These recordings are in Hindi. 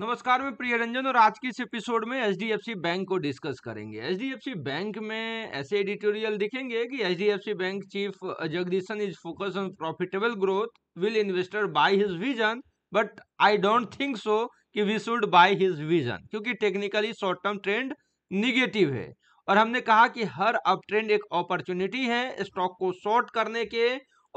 नमस्कार मैं प्रिय रंजन और आज की इस एपिसोड में एच बैंक को डिस्कस करेंगे एच बैंक में ऐसे एडिटोरियल दिखेंगे कि H bank chief Jagdishan is focus on profitable growth will investor buy his vision but I don't think so कि we should buy his vision क्योंकि technically short term trend negative है और हमने कहा कि हर अप ट्रेंड एक अपॉर्चुनिटी है स्टॉक को शॉर्ट करने के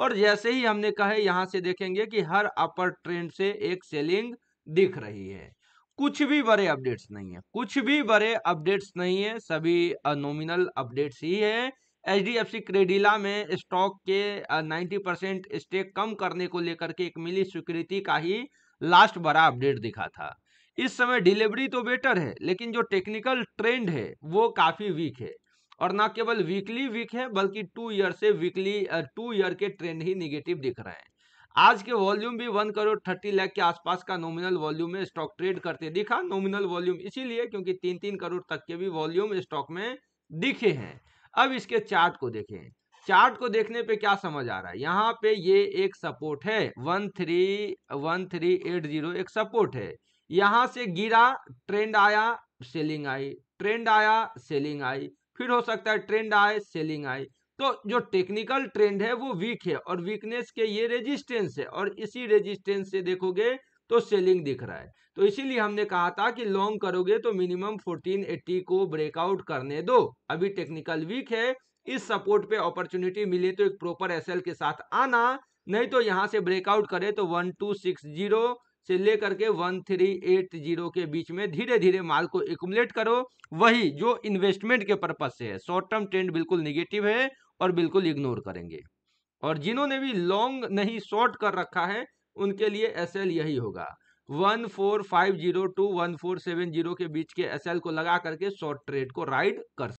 और जैसे ही हमने कहा यहाँ से देखेंगे कि हर अपर ट्रेंड से एक सेलिंग दिख रही है कुछ भी बड़े अपडेट्स नहीं है कुछ भी बड़े अपडेट्स नहीं है सभी नॉमिनल अपडेट्स ही है H D F C Credila में स्टॉक के नाइन्टी परसेंट स्टेक कम करने को लेकर के एक मिली स्वीकृति का ही लास्ट बड़ा अपडेट दिखा था इस समय डिलीवरी तो बेटर है लेकिन जो टेक्निकल ट्रेंड है वो काफ़ी वीक है और ना केवल वीकली वीक है बल्कि टू ईयर से वीकली टू ईयर के ट्रेंड ही निगेटिव दिख रहे हैं आज के वॉल्यूम भी वन करोड़ थर्टी लाख के आसपास का नॉमिनल वॉल्यूम में स्टॉक ट्रेड करते दिखा नॉमिनल वॉल्यूम इसीलिए क्योंकि तीन तीन करोड़ तक के भी वॉल्यूम स्टॉक में दिखे हैं अब इसके चार्ट को देखें चार्ट को देखने पे क्या समझ आ रहा है यहाँ पे ये एक सपोर्ट है one three one three eight zero एक सपोर्ट है यहाँ से गिरा ट्रेंड आया सेलिंग आई ट्रेंड आया सेलिंग आई फिर हो सकता है ट्रेंड आए सेलिंग आई तो जो टेक्निकल ट्रेंड है वो वीक है और वीकनेस के ये रेजिस्टेंस है और इसी रेजिस्टेंस से देखोगे तो सेलिंग दिख रहा है तो इसीलिए हमने कहा था कि लॉन्ग करोगे तो मिनिमम 1480 को ब्रेकआउट करने दो अभी टेक्निकल वीक है इस सपोर्ट पे अपॉर्चुनिटी मिले तो एक प्रॉपर एसएल के साथ आना नहीं तो यहाँ से ब्रेकआउट करे तो वन टू सिक्स जीरो से लेकर के वन थ्री एट जीरो के बीच में धीरे धीरे माल को एकट करो वही जो इन्वेस्टमेंट के पर्पज से है शॉर्ट टर्म ट्रेंड बिल्कुल निगेटिव है और बिल्कुल इग्नोर करेंगे और जिन्होंने भी लॉन्ग नहीं शॉर्ट कर रखा है उनके लिए एस यही होगा one four five zero to one four seven zero के बीच के एस को लगा करके शॉर्ट ट्रेड को राइड कर